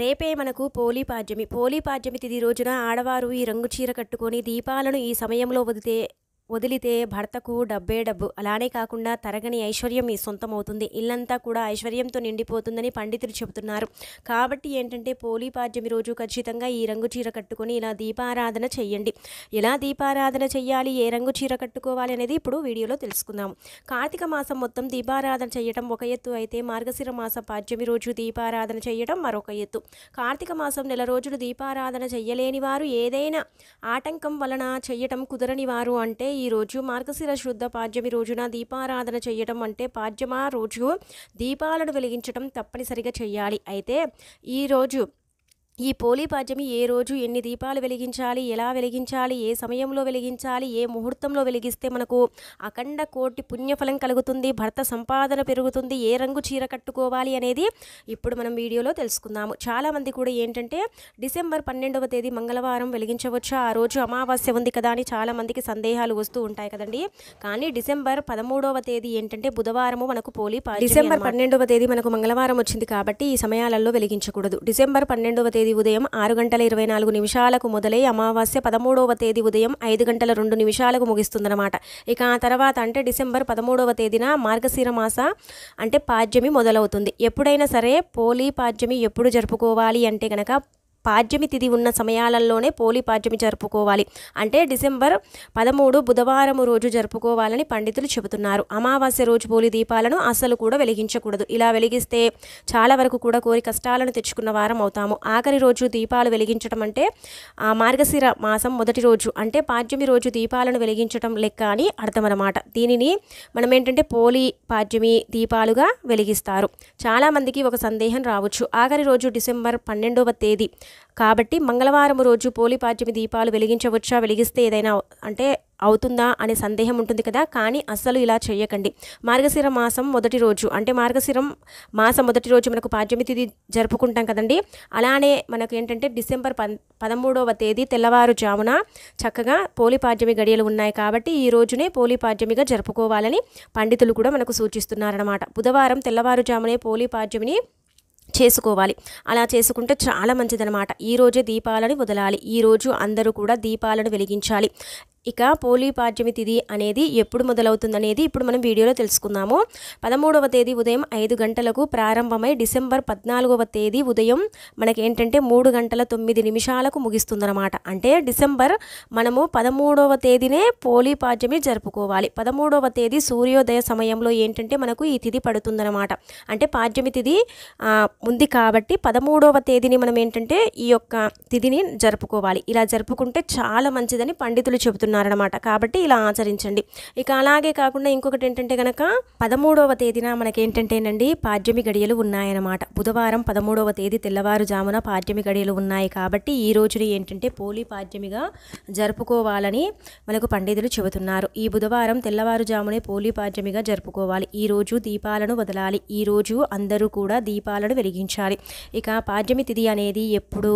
రేపే మనకు పోలీ పాడ్యమి తిది రోజున ఆడవారు ఈ రంగు చీర కట్టుకొని దీపాలను ఈ సమయంలో వదితే వదిలితే భర్తకు డబ్బే డబ్బు అలానే కాకుండా తరగని ఐశ్వర్యం మీ సొంతం అవుతుంది ఇల్లంతా కూడా ఐశ్వర్యంతో నిండిపోతుందని పండితులు చెబుతున్నారు కాబట్టి ఏంటంటే పోలీ పాడ్యమి రోజు ఖచ్చితంగా ఈ రంగు చీర కట్టుకొని ఇలా దీపారాధన చేయండి ఎలా దీపారాధన చేయాలి ఏ రంగు చీర కట్టుకోవాలి అనేది ఇప్పుడు వీడియోలో తెలుసుకుందాం కార్తీక మాసం మొత్తం దీపారాధన చేయడం ఒక ఎత్తు అయితే మార్గశిర మాస పాడ్యమి రోజు దీపారాధన చేయడం మరొక ఎత్తు కార్తీక మాసం నెల రోజులు దీపారాధన చేయలేని వారు ఏదైనా ఆటంకం వలన చెయ్యటం కుదరని వారు అంటే ఈరోజు మార్గశిర శుద్ధ పాడ్యమి రోజున దీపారాధన చేయడం అంటే పాడ్యమా రోజు దీపాలను వెలిగించడం తప్పనిసరిగా చేయాలి అయితే ఈరోజు ఈ పోలీపాడ్యమి ఏ రోజు ఎన్ని దీపాలు వెలిగించాలి ఎలా వెలిగించాలి ఏ సమయంలో వెలిగించాలి ఏ ముహూర్తంలో వెలిగిస్తే మనకు అఖండ కోటి పుణ్యఫలం కలుగుతుంది భర్త సంపాదన పెరుగుతుంది ఏ రంగు చీర కట్టుకోవాలి అనేది ఇప్పుడు మనం వీడియోలో తెలుసుకుందాము చాలామంది కూడా ఏంటంటే డిసెంబర్ పన్నెండవ తేదీ మంగళవారం వెలిగించవచ్చు ఆ రోజు అమావాస్య ఉంది కదా అని చాలామందికి సందేహాలు వస్తూ ఉంటాయి కదండి కానీ డిసెంబర్ పదమూడవ తేదీ ఏంటంటే బుధవారము మనకు పోలీ డిసెంబర్ పన్నెండవ తేదీ మనకు మంగళవారం వచ్చింది కాబట్టి ఈ సమయాలలో వెలిగించకూడదు డిసెంబర్ పన్నెండవ తేదీ తేదీ ఉదయం ఆరు గంటల ఇరవై నాలుగు నిమిషాలకు మొదలై అమావాస్య పదమూడవ తేదీ ఉదయం ఐదు గంటల రెండు నిమిషాలకు ముగిస్తుందన్నమాట ఇక ఆ తర్వాత అంటే డిసెంబర్ పదమూడవ తేదీన మార్గశిర మాస అంటే పాడ్యమి మొదలవుతుంది ఎప్పుడైనా సరే పోలీ పాడ్యమి ఎప్పుడు జరుపుకోవాలి అంటే కనుక పాడ్యమి తిథి ఉన్న సమయాలలోనే పోలి పాడ్యమి జరుపుకోవాలి అంటే డిసెంబర్ పదమూడు బుధవారం రోజు జరుపుకోవాలని పండితులు చెబుతున్నారు అమావాస్య రోజు పోలి దీపాలను అసలు కూడా వెలిగించకూడదు ఇలా వెలిగిస్తే చాలా వరకు కూడా కోరి కష్టాలను తెచ్చుకున్న వారం అవుతాము ఆఖరి రోజు దీపాలు వెలిగించడం అంటే మార్గశిర మాసం మొదటి రోజు అంటే పాడ్యమి రోజు దీపాలను వెలిగించడం లెక్క అని అర్థమన్నమాట దీనిని మనం ఏంటంటే పోలి పాడ్యమి దీపాలుగా వెలిగిస్తారు చాలామందికి ఒక సందేహం రావచ్చు ఆఖరి రోజు డిసెంబర్ పన్నెండవ తేదీ కాబట్టి మంగళవారం రోజు పోలిపాడ్యమి దీపాలు వెలిగించవచ్చా వెలిగిస్తే ఏదైనా అంటే అవుతుందా అనే సందేహం ఉంటుంది కదా కానీ అస్సలు ఇలా చేయకండి మార్గశిర మాసం మొదటి రోజు అంటే మార్గశిరం మాసం మొదటి రోజు మనకు పాడ్యమి తిథి జరుపుకుంటాం కదండి అలానే మనకు ఏంటంటే డిసెంబర్ పం పదమూడవ తేదీ తెల్లవారుజామున చక్కగా పోలిపాడ్యమి గడియలు ఉన్నాయి కాబట్టి ఈ రోజునే పోలిపాడ్యమిగా జరుపుకోవాలని పండితులు కూడా మనకు సూచిస్తున్నారన్నమాట బుధవారం తెల్లవారుజామునే పోలిపాడ్యమిని చేసుకోవాలి అలా చేసుకుంటే చాలా మంచిదనమాట ఈరోజే దీపాలను వదలాలి ఈరోజు అందరూ కూడా దీపాలను వెలిగించాలి ఇక పోలీ పాడ్యమి తిథి అనేది ఎప్పుడు మొదలవుతుందనేది ఇప్పుడు మనం వీడియోలో తెలుసుకుందాము పదమూడవ తేదీ ఉదయం ఐదు గంటలకు ప్రారంభమై డిసెంబర్ పద్నాలుగవ తేదీ ఉదయం మనకి ఏంటంటే మూడు గంటల తొమ్మిది నిమిషాలకు ముగిస్తుందనమాట అంటే డిసెంబర్ మనము పదమూడవ తేదీనే పోలీ పాడ్యమి జరుపుకోవాలి పదమూడవ తేదీ సూర్యోదయ సమయంలో ఏంటంటే మనకు ఈ తిథి పడుతుందన్నమాట అంటే పాడ్యమి తిథి ఉంది కాబట్టి పదమూడవ తేదీని మనం ఏంటంటే ఈ యొక్క తిథిని జరుపుకోవాలి ఇలా జరుపుకుంటే చాలా మంచిదని పండితులు చెబుతున్నారు చేస్తున్నారనమాట కాబట్టి ఇలా ఆచరించండి ఇక అలాగే కాకుండా ఇంకొకటి ఏంటంటే కనుక పదమూడవ తేదీన మనకి ఏంటంటేనండి పాడ్యమి గడియలు ఉన్నాయన్నమాట బుధవారం పదమూడవ తేదీ తెల్లవారుజామున పాడ్యమి గడియలు ఉన్నాయి కాబట్టి ఈ రోజుని ఏంటంటే పోలీ పాడ్యమిగా జరుపుకోవాలని మనకు పండితులు చెబుతున్నారు ఈ బుధవారం తెల్లవారుజామునే పోలీ పాడ్యమిగా జరుపుకోవాలి ఈ రోజు దీపాలను వదలాలి ఈ రోజు అందరూ కూడా దీపాలను వెలిగించాలి ఇక పాడ్యమి తిథి అనేది ఎప్పుడు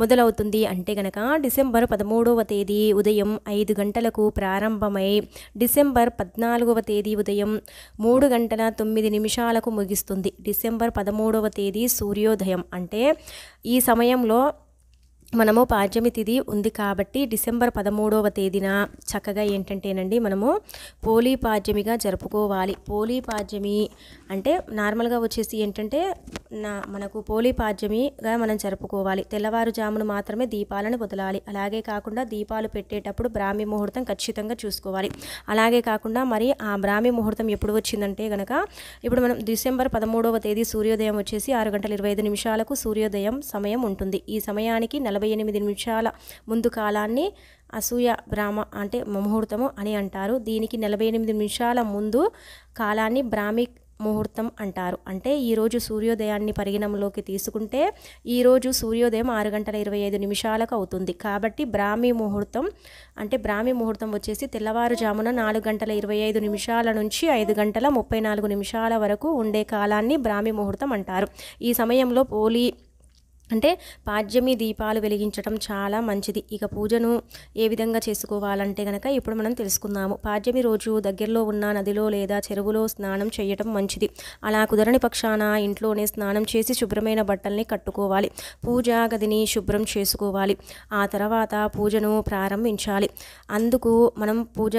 మొదలవుతుంది అంటే గనక డిసెంబర్ పదమూడవ తేదీ ఉదయం ఐదు ఐదు గంటలకు ప్రారంభమై డిసెంబర్ పద్నాలుగవ తేదీ ఉదయం మూడు గంటల తొమ్మిది నిమిషాలకు ముగిస్తుంది డిసెంబర్ పదమూడవ తేదీ సూర్యోదయం అంటే ఈ సమయంలో మనము పాడ్యమి తిది ఉంది కాబట్టి డిసెంబర్ పదమూడవ తేదీన చక్కగా ఏంటంటేనండి మనము పోలీ పాడ్యమిగా జరుపుకోవాలి పోలీ పాడ్యమి అంటే నార్మల్గా వచ్చేసి ఏంటంటే నా మనకు పోలీ పాడ్యమిగా మనం జరుపుకోవాలి తెల్లవారుజామును మాత్రమే దీపాలను వదలాలి అలాగే కాకుండా దీపాలు పెట్టేటప్పుడు బ్రాహ్మీ ముహూర్తం ఖచ్చితంగా చూసుకోవాలి అలాగే కాకుండా మరి ఆ బ్రాహ్మీ ముహూర్తం ఎప్పుడు వచ్చిందంటే కనుక ఇప్పుడు మనం డిసెంబర్ పదమూడవ తేదీ సూర్యోదయం వచ్చేసి ఆరు గంటల ఇరవై ఐదు నిమిషాలకు సూర్యోదయం సమయం ఉంటుంది ఈ సమయానికి నలభై నలభై ఎనిమిది నిమిషాల ముందు కాలాన్ని అసూయ బ్రాహ్మ అంటే ముహూర్తము అని అంటారు దీనికి నలభై ఎనిమిది నిమిషాల ముందు కాలాన్ని బ్రాహ్మి ముహూర్తం అంటారు అంటే ఈరోజు సూర్యోదయాన్ని పరిగణంలోకి తీసుకుంటే ఈరోజు సూర్యోదయం ఆరు గంటల ఇరవై ఐదు నిమిషాలకు అవుతుంది కాబట్టి బ్రాహ్మీ ముహూర్తం అంటే బ్రాహ్మీ ముహూర్తం వచ్చేసి తెల్లవారుజామున నాలుగు గంటల ఇరవై ఐదు నిమిషాల నుంచి ఐదు గంటల ముప్పై నాలుగు నిమిషాల వరకు ఉండే కాలాన్ని బ్రాహ్మీ ముహూర్తం అంటారు ఈ సమయంలో పోలీ అంటే పాడ్యమి దీపాలు వెలిగించడం చాలా మంచిది ఇక పూజను ఏ విధంగా చేసుకోవాలంటే కనుక ఇప్పుడు మనం తెలుసుకుందాము పాడ్యమి రోజు దగ్గరలో ఉన్న నదిలో లేదా చెరువులో స్నానం చేయటం మంచిది అలా కుదరని పక్షాన ఇంట్లోనే స్నానం చేసి శుభ్రమైన బట్టల్ని కట్టుకోవాలి పూజా గదిని శుభ్రం చేసుకోవాలి ఆ తర్వాత పూజను ప్రారంభించాలి అందుకు మనం పూజ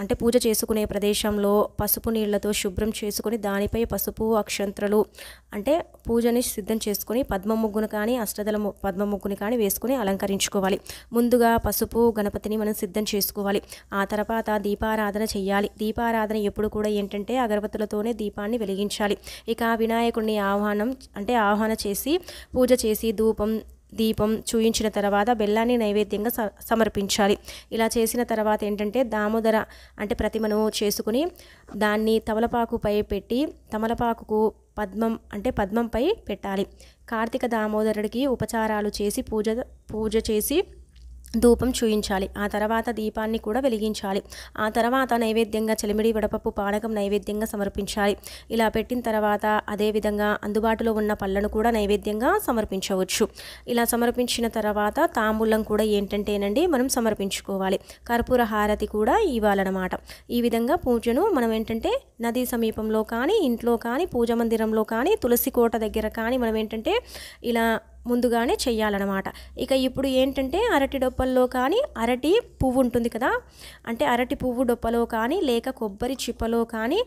అంటే పూజ చేసుకునే ప్రదేశంలో పసుపు నీళ్లతో శుభ్రం చేసుకుని దానిపై పసుపు అక్షంత్రలు అంటే పూజని సిద్ధం చేసుకుని పద్మ ముగ్గును కానీ అష్టదల పద్మ ముగ్గుని కానీ వేసుకుని అలంకరించుకోవాలి ముందుగా పసుపు గణపతిని మనం సిద్ధం చేసుకోవాలి ఆ తర్వాత దీపారాధన చేయాలి దీపారాధన ఎప్పుడు కూడా ఏంటంటే అగరబత్తులతోనే దీపాన్ని వెలిగించాలి ఇక వినాయకుడిని ఆహ్వానం అంటే ఆహ్వాన చేసి పూజ చేసి ధూపం దీపం చూయించిన తర్వాత బెల్లాన్ని నైవేద్యంగా సమర్పించాలి ఇలా చేసిన తర్వాత ఏంటంటే దామోదర అంటే ప్రతిమను చేసుకుని దాన్ని తమలపాకుపై పెట్టి తమలపాకుకు పద్మం అంటే పద్మంపై పెట్టాలి కార్తీక దామోదరుడికి ఉపచారాలు చేసి పూజ పూజ చేసి ధూపం చూయించాలి ఆ తర్వాత దీపాన్ని కూడా వెలిగించాలి ఆ తర్వాత నైవేద్యంగా చెలిమిడి వడపప్పు పానకం నైవేద్యంగా సమర్పించాలి ఇలా పెట్టిన తర్వాత అదేవిధంగా అందుబాటులో ఉన్న పళ్ళను కూడా నైవేద్యంగా సమర్పించవచ్చు ఇలా సమర్పించిన తర్వాత తాంబూలం కూడా ఏంటంటేనండి మనం సమర్పించుకోవాలి కర్పూర హారతి కూడా ఇవ్వాలన్నమాట ఈ విధంగా పూజను మనం ఏంటంటే నది సమీపంలో కానీ ఇంట్లో కానీ పూజ మందిరంలో కానీ తులసి కోట దగ్గర కానీ మనం ఏంటంటే ఇలా ముందుగానే చేయాలన్నమాట ఇక ఇప్పుడు ఏంటంటే అరటి డొప్పల్లో కానీ అరటి పువ్వు ఉంటుంది కదా అంటే అరటి పువ్వు డొప్పలో కానీ లేక కొబ్బరి చిప్పలో కానీ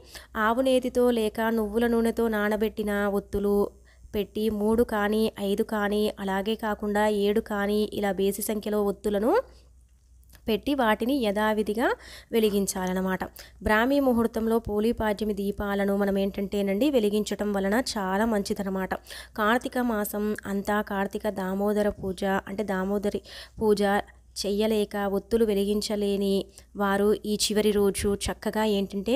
ఆవు నేతితో లేక నువ్వుల నూనెతో నానబెట్టిన ఒత్తులు పెట్టి మూడు కానీ ఐదు కానీ అలాగే కాకుండా ఏడు కానీ ఇలా బేసి సంఖ్యలో ఒత్తులను పెట్టి వాటిని యథావిధిగా వెలిగించాలన్నమాట బ్రాహ్మీ ముహూర్తంలో పోలిపాడ్యమి దీపాలను మనం ఏంటంటేనండి వెలిగించటం వలన చాలా మంచిదనమాట కార్తీక మాసం అంతా కార్తీక దామోదర పూజ అంటే దామోదరి పూజ చెయ్యలేక ఒత్తులు వెలిగించలేని వారు ఈ చివరి రోజు చక్కగా ఏంటంటే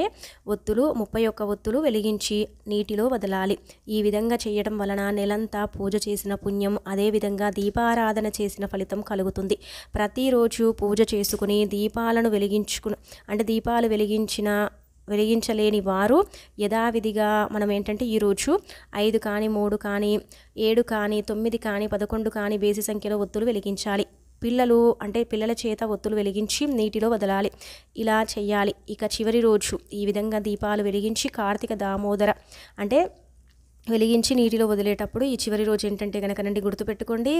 ఒత్తులు ముప్పై ఒక్క ఒత్తులు వెలిగించి నీటిలో వదలాలి ఈ విధంగా చేయడం వలన నెలంతా పూజ చేసిన పుణ్యం అదేవిధంగా దీపారాధన చేసిన ఫలితం కలుగుతుంది ప్రతిరోజు పూజ చేసుకుని దీపాలను వెలిగించుకుని అంటే దీపాలు వెలిగించిన వెలిగించలేని వారు యథావిధిగా మనం ఏంటంటే ఈరోజు ఐదు కానీ మూడు కానీ ఏడు కానీ తొమ్మిది కానీ పదకొండు కానీ బేసి సంఖ్యలో ఒత్తులు వెలిగించాలి పిల్లలు అంటే పిల్లల చేత ఒత్తులు వెలిగించి నీటిలో వదలాలి ఇలా చేయాలి ఇక చివరి రోజు ఈ విధంగా దీపాలు వెలిగించి కార్తీక దామోదర అంటే వెలిగించి నీటిలో వదిలేటప్పుడు ఈ చివరి రోజు ఏంటంటే కనుకనండి గుర్తుపెట్టుకోండి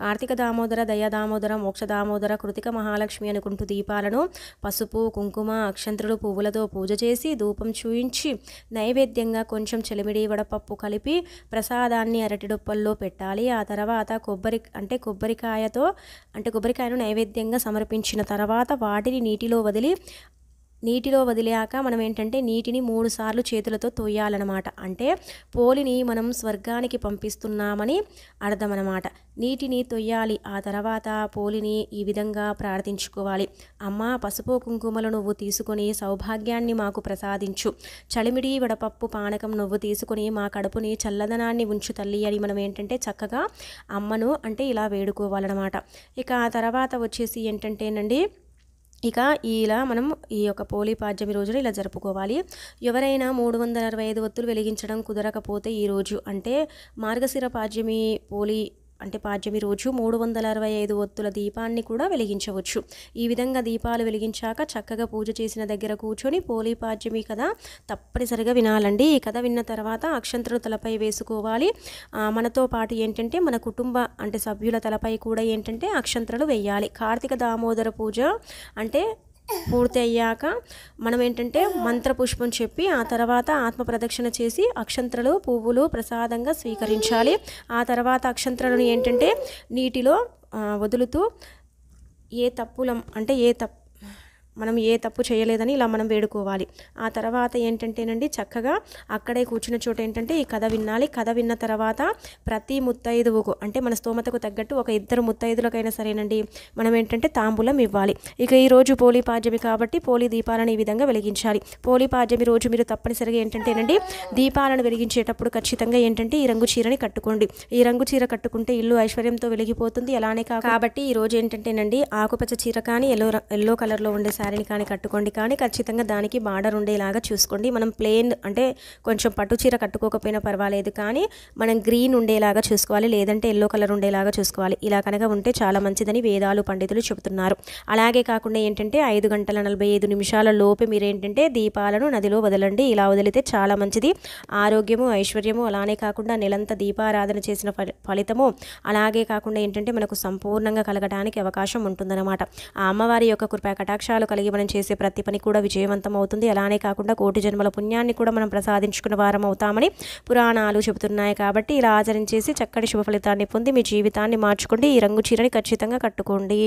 కార్తీక దామోదర దయా దామోదర మోక్ష దామోదర కృతిక మహాలక్ష్మి అనుకుంటూ దీపాలను పసుపు కుంకుమ అక్షంత్రులు పువ్వులతో పూజ చేసి ధూపం చూయించి నైవేద్యంగా కొంచెం చెలిమిడి వడపప్పు కలిపి ప్రసాదాన్ని అరటిడొప్పల్లో పెట్టాలి ఆ తర్వాత కొబ్బరి అంటే కొబ్బరికాయతో అంటే కొబ్బరికాయను నైవేద్యంగా సమర్పించిన తర్వాత వాటిని నీటిలో వదిలి నీటిలో వదిలాక మనం ఏంటంటే నీటిని మూడు సార్లు చేతులతో తోయాలన్నమాట అంటే పోలిని మనం స్వర్గానికి పంపిస్తున్నామని అర్థం అనమాట నీటిని తొయ్యాలి ఆ తర్వాత పోలిని ఈ విధంగా ప్రార్థించుకోవాలి అమ్మ పసుపు కుంకుమలు నువ్వు తీసుకొని సౌభాగ్యాన్ని మాకు ప్రసాదించు చలిమిడి వడపప్పు పానకం నువ్వు తీసుకొని మా కడుపుని చల్లదనాన్ని ఉంచు తల్లి అని మనం ఏంటంటే చక్కగా అమ్మను అంటే ఇలా వేడుకోవాలన్నమాట ఇక ఆ తర్వాత వచ్చేసి ఏంటంటేనండి ఇక ఇలా మనం ఈ యొక్క పోలీ పాడ్యమి రోజున ఇలా జరుపుకోవాలి ఎవరైనా మూడు వందల అరవై ఐదు ఒత్తులు వెలిగించడం కుదరకపోతే ఈరోజు అంటే మార్గశిర పాడ్యమి పోలీ అంటే పాడ్యమి రోజు మూడు వందల అరవై ఐదు ఒత్తుల దీపాన్ని కూడా వెలిగించవచ్చు ఈ విధంగా దీపాలు వెలిగించాక చక్కగా పూజ చేసిన దగ్గర కూర్చొని పోలీ పాడ్యమి కథ తప్పనిసరిగా వినాలండి ఈ కథ విన్న తర్వాత అక్షంతలు తలపై వేసుకోవాలి మనతో పాటు ఏంటంటే మన కుటుంబ అంటే సభ్యుల తలపై కూడా ఏంటంటే అక్షంతలు వేయాలి కార్తీక దామోదర పూజ అంటే పూర్తి అయ్యాక మనం ఏంటంటే మంత్రపుష్పం చెప్పి ఆ తర్వాత ఆత్మ ప్రదక్షిణ చేసి అక్షంతరలు పువ్వులు ప్రసాదంగా స్వీకరించాలి ఆ తర్వాత అక్షంతరలను ఏంటంటే నీటిలో వదులుతూ ఏ తప్పులం అంటే ఏ తప్పు మనం ఏ తప్పు చేయలేదని ఇలా మనం వేడుకోవాలి ఆ తర్వాత ఏంటంటేనండి చక్కగా అక్కడే కూర్చున్న చోట ఏంటంటే ఈ కథ వినాలి కథ విన్న తర్వాత ప్రతి ముత్తైదువుకు అంటే మన స్తోమతకు తగ్గట్టు ఒక ఇద్దరు ముత్తైదులకైనా సరేనండి మనం ఏంటంటే తాంబూలం ఇవ్వాలి ఇక ఈరోజు పోలీ పాడ్యమి కాబట్టి పోలీ దీపాలను ఈ విధంగా వెలిగించాలి పోలీ పాడ్యమి రోజు మీరు తప్పనిసరిగా ఏంటంటేనండి దీపాలను వెలిగించేటప్పుడు ఖచ్చితంగా ఏంటంటే ఈ రంగు చీరని కట్టుకోండి ఈ రంగు చీర కట్టుకుంటే ఇల్లు ఐశ్వర్యంతో వెలిగిపోతుంది అలానే కాబట్టి ఈరోజు ఏంటంటేనండి ఆకుపచ్చ చీర కానీ ఎల్లో ఎల్లో కలర్లో ఉండే శారీని కానీ కట్టుకోండి కానీ ఖచ్చితంగా దానికి బార్డర్ ఉండేలాగా చూసుకోండి మనం ప్లెయిన్ అంటే కొంచెం పట్టు చీర కట్టుకోకపోయినా పర్వాలేదు కానీ మనం గ్రీన్ ఉండేలాగా చూసుకోవాలి లేదంటే ఎల్లో కలర్ ఉండేలాగా చూసుకోవాలి ఇలా కనుక ఉంటే చాలా మంచిదని వేదాలు పండితులు చెబుతున్నారు అలాగే కాకుండా ఏంటంటే ఐదు గంటల నలభై ఐదు నిమిషాల లోపు మీరు ఏంటంటే దీపాలను నదిలో వదలండి ఇలా వదిలితే చాలా మంచిది ఆరోగ్యము ఐశ్వర్యము అలానే కాకుండా నెలంతా దీపారాధన చేసిన ఫలితము అలాగే కాకుండా ఏంటంటే మనకు సంపూర్ణంగా కలగడానికి అవకాశం ఉంటుందన్నమాట ఆ అమ్మవారి యొక్క కృపా కటాక్షాలు కలిగి మనం చేసే ప్రతి పని కూడా విజయవంతం అవుతుంది అలానే కాకుండా కోటి జన్మల పుణ్యాన్ని కూడా మనం ప్రసాదించుకున్న వారం అవుతామని పురాణాలు చెబుతున్నాయి కాబట్టి ఇలా ఆచరించేసి చక్కటి శుభ ఫలితాన్ని పొంది మీ జీవితాన్ని మార్చుకోండి ఈ రంగు చీరని ఖచ్చితంగా కట్టుకోండి